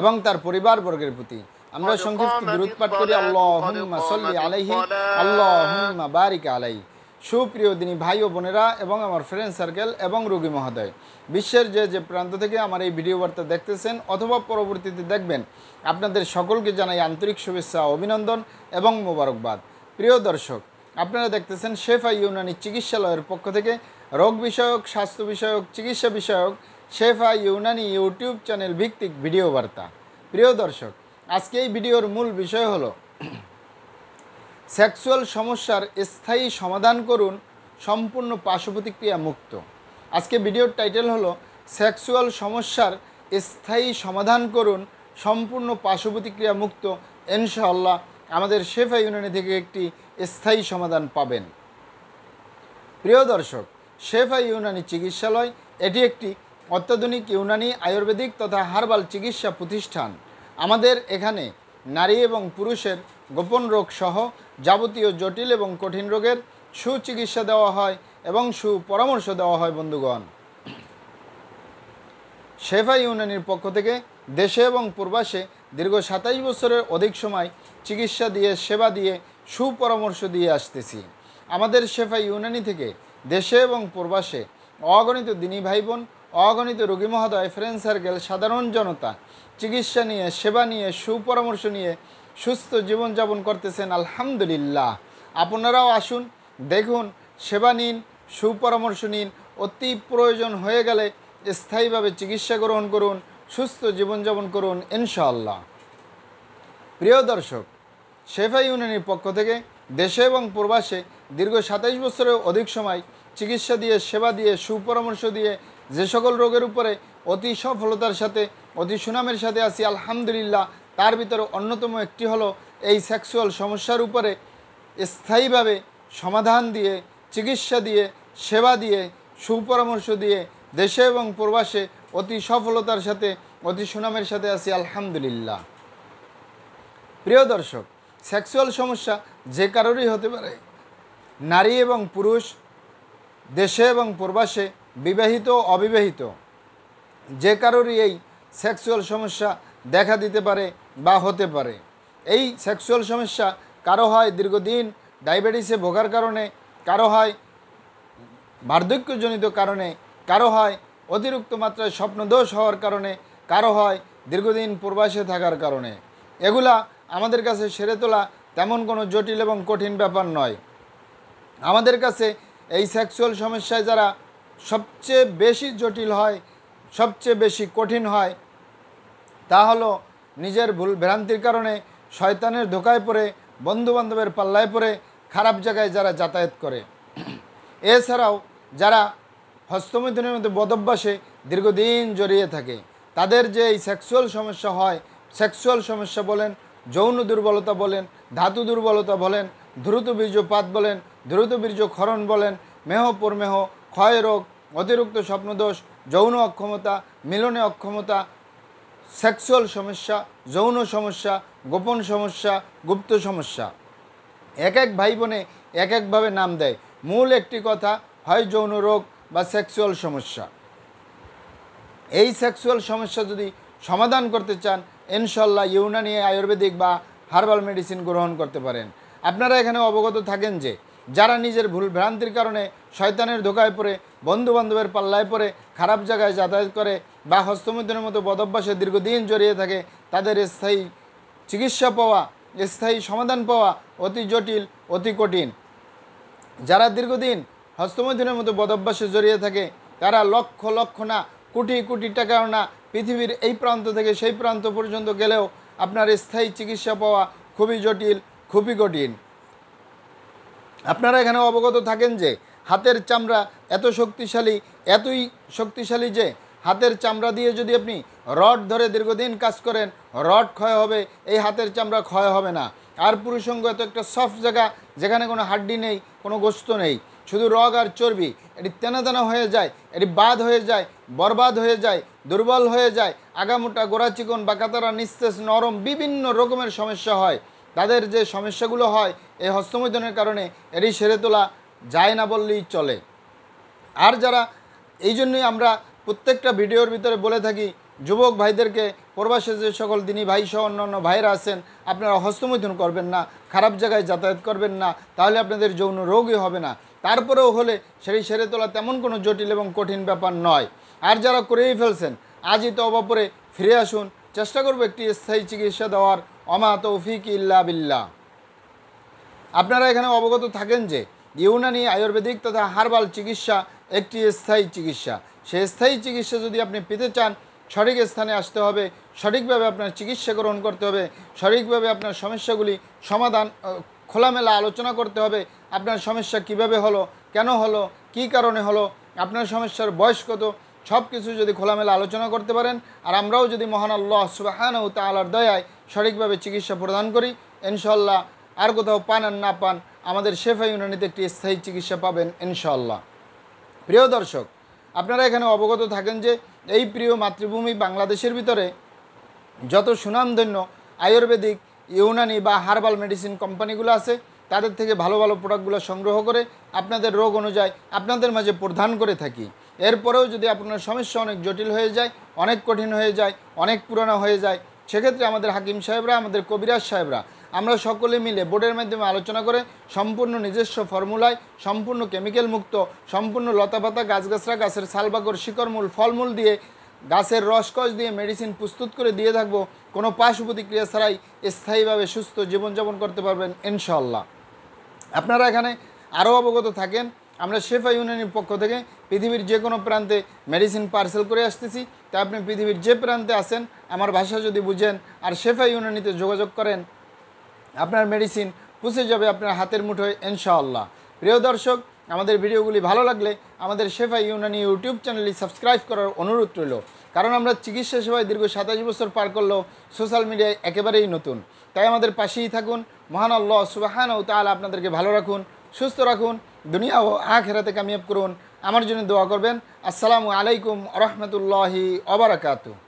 এবং তার পরিবারবর্গের প্রতি আমরা সংক্ষিপ্ত বিরোধ পাঠ করি আল্লাহ সাল্লি আলাইহি আল্লাহ বারিক আলাই সুপ্রিয় দিনী ভাই ও বোনেরা এবং আমার ফ্রেন্ড সার্কেল এবং রোগী মহোদয় বিশ্বের যে যে প্রান্ত থেকে আমার এই ভিডিও বার্তা দেখতেছেন অথবা পরবর্তীতে দেখবেন আপনাদের সকলকে জানাই আন্তরিক শুভেচ্ছা অভিনন্দন এবং মোবারকবাদ প্রিয় দর্শক আপনারা দেখতেছেন শেফা ইউনানি চিকিৎসালয়ের পক্ষ থেকে রোগ বিষয়ক স্বাস্থ্য বিষয়ক চিকিৎসা বিষয়ক শেফা ইউনানি ইউটিউব চ্যানেল ভিত্তিক ভিডিও বার্তা প্রিয় দর্শক আজকে এই ভিডিওর মূল বিষয় হল সেক্সুয়াল সমস্যার স্থায়ী সমাধান করুন সম্পূর্ণ পার্শ্বপ্রতিক্রিয়া মুক্ত আজকে ভিডিওর টাইটেল হল সেক্সুয়াল সমস্যার স্থায়ী সমাধান করুন সম্পূর্ণ পার্শ্বপ্রতিক্রিয়া মুক্ত ইনশাআল্লাহ আমাদের শেফা ইউনানি থেকে একটি স্থায়ী সমাধান পাবেন প্রিয় দর্শক শেফা ইউনানি চিকিৎসালয় এটি একটি অত্যাধুনিক ইউনানি আয়ুর্বেদিক তথা হার্বাল চিকিৎসা প্রতিষ্ঠান আমাদের এখানে নারী এবং পুরুষের গোপন রোগ সহ যাবতীয় জটিল এবং কঠিন রোগের সুচিকিৎসা দেওয়া হয় এবং সুপরামর্শ দেওয়া হয় বন্ধুগণ শেফা ইউনানির পক্ষ থেকে দেশে এবং পূর্বাসে দীর্ঘ সাতাইশ বছরের অধিক সময় চিকিৎসা দিয়ে সেবা দিয়ে সুপরামর্শ দিয়ে আসতেছি আমাদের শেফা ইউনানি থেকে দেশে এবং পূর্বাসে অগণিত দিনী ভাই বোন অগণিত রোগী মহোদয় ফ্রেন্ড সার্কেল সাধারণ জনতা চিকিৎসা নিয়ে সেবা নিয়ে সুপরামর্শ নিয়ে সুস্থ জীবনযাপন করতেছেন আলহামদুলিল্লাহ আপনারাও আসুন দেখুন সেবা নিন সুপরামর্শ নিন অতি প্রয়োজন হয়ে গেলে স্থায়ীভাবে চিকিৎসা গ্রহণ করুন সুস্থ জীবনযাপন করুন ইনশাআল্লাহ প্রিয় দর্শক শেফাই ইউনিয়নের পক্ষ থেকে দেশে এবং প্রবাসে দীর্ঘ সাতাইশ বছরের অধিক সময় চিকিৎসা দিয়ে সেবা দিয়ে সুপরামর্শ দিয়ে যে সকল রোগের উপরে অতি সফলতার সাথে অতি সুনামের সাথে আসি আলহামদুলিল্লাহ তার ভিতরে অন্যতম একটি হলো এই সেক্সুয়াল সমস্যার উপরে স্থায়ীভাবে সমাধান দিয়ে চিকিৎসা দিয়ে সেবা দিয়ে সুপরামর্শ দিয়ে দেশে এবং প্রবাসে অতি সফলতার সাথে অতি সুনামের সাথে আসি আলহামদুলিল্লাহ প্রিয় দর্শক সেক্সুয়াল সমস্যা যে কারোরই হতে পারে নারী এবং পুরুষ দেশে এবং প্রবাসে বিবাহিত অবিবাহিত যে কারোরই এই সেক্সুয়াল সমস্যা দেখা দিতে পারে বা হতে পারে এই সেক্সুয়াল সমস্যা কারো হয় দীর্ঘদিন ডায়াবেটিসে ভোগার কারণে কারো হয় বার্ধক্যজনিত কারণে কারো হয় অতিরিক্ত মাত্রায় স্বপ্নদোষ হওয়ার কারণে কারো হয় দীর্ঘদিন প্রবাসে থাকার কারণে এগুলা আমাদের কাছে সেরে তোলা তেমন কোনো জটিল এবং কঠিন ব্যাপার নয় আমাদের কাছে এই সেক্সুয়াল সমস্যায় যারা সবচেয়ে বেশি জটিল হয় সবচেয়ে বেশি কঠিন হয় তা হলো নিজের ভুল ভ্রান্তির কারণে শয়তানের ধোকায় পড়ে বন্ধুবান্ধবের পাল্লায় পড়ে খারাপ জায়গায় যারা যাতায়াত করে এছাড়াও যারা হস্তমৈথুনের মধ্যে বদভ্যাসে দীর্ঘদিন জড়িয়ে থাকে তাদের যে এই সেক্সুয়াল সমস্যা হয় সেক্সুয়াল সমস্যা বলেন যৌন দুর্বলতা বলেন ধাতু দুর্বলতা বলেন দ্রুত বীর্যপাত বলেন দ্রুত বীর্য খরণ বলেন মেহ প্রমেহ ক্ষয় রোগ অতিরিক্ত স্বপ্নদোষ যৌন অক্ষমতা মিলনে অক্ষমতা সেক্সুয়াল সমস্যা যৌন সমস্যা গোপন সমস্যা গুপ্ত সমস্যা এক এক ভাই বোনে এক একভাবে নাম দেয় মূল একটি কথা হয় যৌন রোগ বা সেক্সুয়াল সমস্যা এই সেক্সুয়াল সমস্যা যদি সমাধান করতে চান ইনশাল্লাহ ইউনানি আয়ুর্বেদিক বা হার্বাল মেডিসিন গ্রহণ করতে পারেন আপনারা এখানে অবগত থাকেন যে যারা নিজের ভুল ভ্রান্তির কারণে শয়তানের ধোকায় পড়ে বন্ধুবান্ধবের পাল্লায় পড়ে খারাপ জায়গায় যাতায়াত করে বা হস্তমুদ্রের মতো বদভ্যাসে দীর্ঘদিন জড়িয়ে থাকে তাদের স্থায়ী চিকিৎসা পাওয়া স্থায়ী সমাধান পাওয়া অতি জটিল অতি কঠিন যারা দীর্ঘদিন হস্তমৈথুনের মতো বদভ্যাসে জড়িয়ে থাকে তারা লক্ষ লক্ষ না কোটি কোটি টাকাও না পৃথিবীর এই প্রান্ত থেকে সেই প্রান্ত পর্যন্ত গেলেও আপনার স্থায়ী চিকিৎসা পাওয়া খুবই জটিল খুবই কঠিন আপনারা এখানে অবগত থাকেন যে হাতের চামড়া এত শক্তিশালী এতই শক্তিশালী যে হাতের চামড়া দিয়ে যদি আপনি রড ধরে দীর্ঘদিন কাজ করেন রড ক্ষয় হবে এই হাতের চামড়া ক্ষয় হবে না আর পুরুষঙ্গ এত একটা সফট জায়গা যেখানে কোনো হাড্ডি নেই কোনো গোস্ত নেই শুধু রগ আর চর্বি এটি তেনাতেনা হয়ে যায় এটি বাদ হয়ে যায় বরবাদ হয়ে যায় দুর্বল হয়ে যায় আগামোটা গোড়া চিকন বা কাতারা নিঃশেষ নরম বিভিন্ন রকমের সমস্যা হয় তাদের যে সমস্যাগুলো হয় এই হস্তমৈদনের কারণে এটি সেরে তোলা যায় না বললেই চলে আর যারা এই জন্যই আমরা প্রত্যেকটা ভিডিওর ভিতরে বলে থাকি যুবক ভাইদেরকে প্রবাসে যে সকল দিনী ভাই সহ অন্যান্য ভাইরা আছেন আপনারা হস্তমৈথুন করবেন না খারাপ জায়গায় যাতায়াত করবেন না তাহলে আপনাদের যৌন রোগই হবে না তারপরেও হলে সেই সেরে তোলা তেমন কোনো জটিল এবং কঠিন ব্যাপার নয় আর যারা করেই ফেলছেন আজই তো অবাপরে ফিরে আসুন চেষ্টা করবো একটি স্থায়ী চিকিৎসা দেওয়ার অমা তৌফিক ইল্লা বিল্লা আপনারা এখানে অবগত থাকেন যে ইউনানি আয়ুর্বেদিক তথা হার্বাল চিকিৎসা একটি স্থায়ী চিকিৎসা সেই স্থায়ী চিকিৎসা যদি আপনি পেতে চান সঠিক স্থানে আসতে হবে সঠিকভাবে আপনার চিকিৎসা গ্রহণ করতে হবে সঠিকভাবে আপনার সমস্যাগুলি সমাধান খোলামেলা আলোচনা করতে হবে আপনার সমস্যা কিভাবে হলো কেন হলো কি কারণে হলো আপনার সমস্যার বয়স কত সব কিছু যদি খোলামেলা আলোচনা করতে পারেন আর আমরাও যদি মহান আল্লাহ সুবাহান ও তালার দয়ায় সঠিকভাবে চিকিৎসা প্রদান করি ইনশাল্লাহ আর কোথাও পান আর না পান আমাদের শেফা ইউনানিতে একটি স্থায়ী চিকিৎসা পাবেন ইনশাল্লাহ প্রিয় দর্শক আপনারা এখানে অবগত থাকেন যে এই প্রিয় মাতৃভূমি বাংলাদেশের ভিতরে যত সুনামধন্য আয়ুর্বেদিক ইউনানি বা হার্বাল মেডিসিন কোম্পানিগুলো আছে তাদের থেকে ভালো ভালো প্রোডাক্টগুলো সংগ্রহ করে আপনাদের রোগ অনুযায়ী আপনাদের মাঝে প্রধান করে থাকি এরপরেও যদি আপনার সমস্যা অনেক জটিল হয়ে যায় অনেক কঠিন হয়ে যায় অনেক পুরনো হয়ে যায় সেক্ষেত্রে আমাদের হাকিম সাহেবরা আমাদের কবিরাজ সাহেবরা আমরা সকলে মিলে বোর্ডের মাধ্যমে আলোচনা করে সম্পূর্ণ নিজস্ব ফর্মুলায় সম্পূর্ণ কেমিক্যাল মুক্ত সম্পূর্ণ লতাপাতা গাছগাছরা গাছের সালবাগর শিকড়মূল ফলমূল দিয়ে গাছের রসকস দিয়ে মেডিসিন প্রস্তুত করে দিয়ে থাকবো কোনো পার্শ্ব প্রতিক্রিয়া ছাড়াই স্থায়ীভাবে সুস্থ জীবনযাপন করতে পারবেন ইনশাল্লাহ আপনারা এখানে আরও অবগত থাকেন আমরা শেফা ইউনিয়নের পক্ষ থেকে পৃথিবীর যে কোনো প্রান্তে মেডিসিন পার্সেল করে আসতেছি তা আপনি পৃথিবীর যে প্রান্তে আসেন আমার ভাষা যদি বুঝেন আর শেফা ইউনানিতে যোগাযোগ করেন আপনার মেডিসিন পুষে যাবে আপনার হাতের মুঠোয় ইনশাআল্লাহ প্রিয় দর্শক আমাদের ভিডিওগুলি ভালো লাগলে আমাদের শেফা ইউনানি ইউটিউব চ্যানেলটি সাবস্ক্রাইব করার অনুরোধ রইল কারণ আমরা চিকিৎসা সেবায় দীর্ঘ সাতাশ বছর পার করলেও সোশ্যাল মিডিয়ায় একেবারেই নতুন তাই আমাদের পাশেই থাকুন মহান আল্লাহ সুবাহান ও তাহলে আপনাদেরকে ভালো রাখুন সুস্থ রাখুন দুনিয়া ও আখেরাতে কামিয়াব করুন আমার জন্য দোয়া করবেন আসসালামু আলাইকুম রহমতুল্লাহি অবরাকাতু